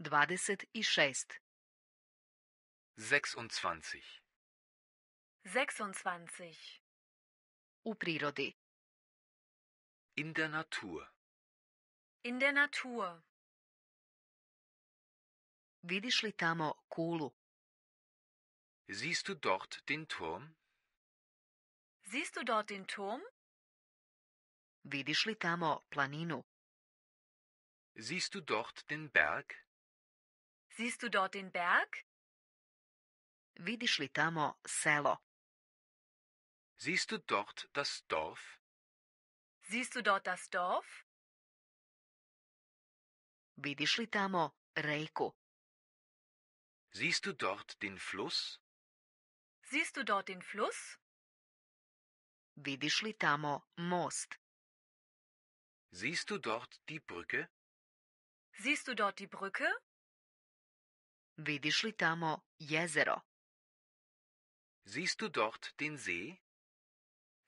26 26 26 U prirodi In der Natur In der Natur Vidiš li tamo kulu? Siehst du dort den Turm? Siehst du dort den Turm? Vidiš li tamo planinu? Siehst du dort den Berg? Siehst du dort den Berg? Vidiš li tamo selo? Siehst du dort das Dorf? Siehst du dort das Dorf? Vidiš li tamo reku? Siehst du dort den Fluss? Siehst du dort den Fluss? Vidiš li tamo most? Siehst du dort die Brücke? Siehst du dort die Brücke? Vidiš li tamo jezero? Siehst du dort den See?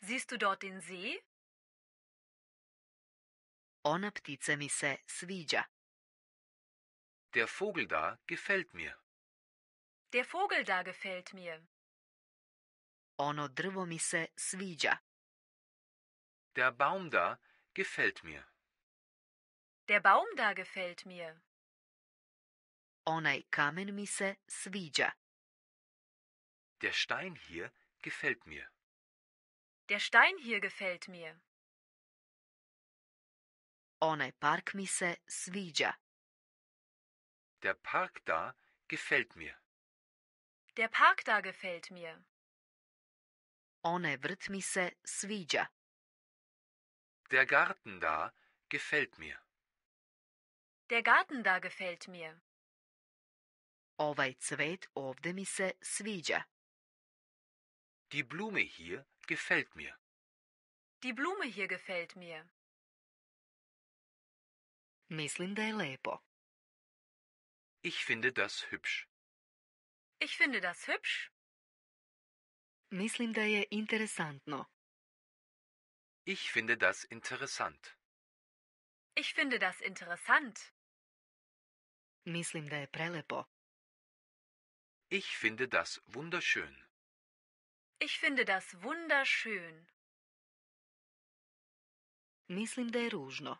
Siehst du dort den See? Ona ptica mi se sviđa. Der Vogel da gefällt mir. Der Vogel da gefällt mir. Ono drvo mi se sviđa. Der Baum da gefällt mir. Der Baum da gefällt mir. Onaj kamen mi se sviđa. Der Stein hier gefällt mir. Der Stein hier gefällt mir. Onaj park mi se sviđa. Der Park da gefällt mir. Der Park da gefällt mir. Onaj vrt mi se sviđa. Der Garten da gefällt mir. Der Garten da gefällt mir. Ovaj cvet ovde mi se sviđa. Die Blume hier gefällt mir. Die Blume hier gefällt mir. Mislim da je lepo. Ich finde das hübsch. Ich finde das hübsch. Mislim da je interesantno. Ich finde das interessant. Ich finde das interessant. Mislim da je prelepo. Ich finde das wunderschön. Ich finde das wunderschön. Mislim da je ružno.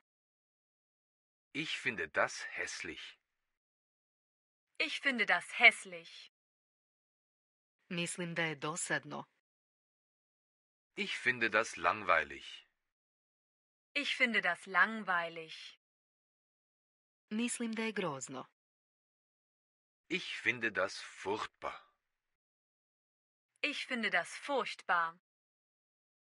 Ich finde das hässlich. Ich finde das hässlich. Mislim da je dosadno. Ich finde das langweilig. Ich finde das langweilig. Mislim da je grozno. Ich finde das furchtbar. Ich finde das furchtbar.